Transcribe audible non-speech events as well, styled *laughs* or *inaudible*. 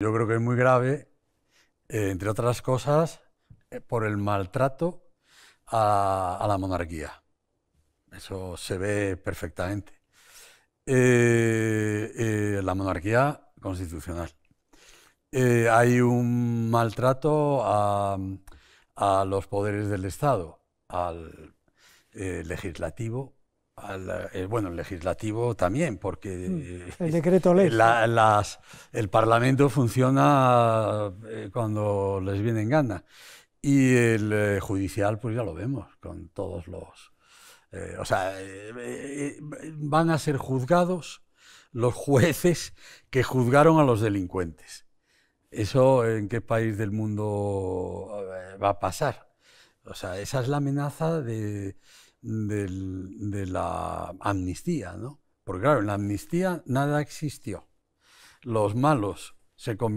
Yo creo que es muy grave, eh, entre otras cosas, eh, por el maltrato a, la monarquía. Eso se ve perfectamente. Eh, la monarquía constitucional. hay un maltrato a, los poderes del Estado, al legislativo, eh, bueno, el legislativo también, porque mm, el eh, *laughs* decreto ley. las, el Parlamento funciona eh, cuando les viene en gana. Y el judicial, pues ya lo vemos, con todos los... o sea, van a ser juzgados los jueces que juzgaron a los delincuentes. ¿Eso en qué país del mundo va a pasar? O sea, esa es la amenaza de de la amnistía, ¿no? Porque claro, en la amnistía nada existió. Los malos se convierten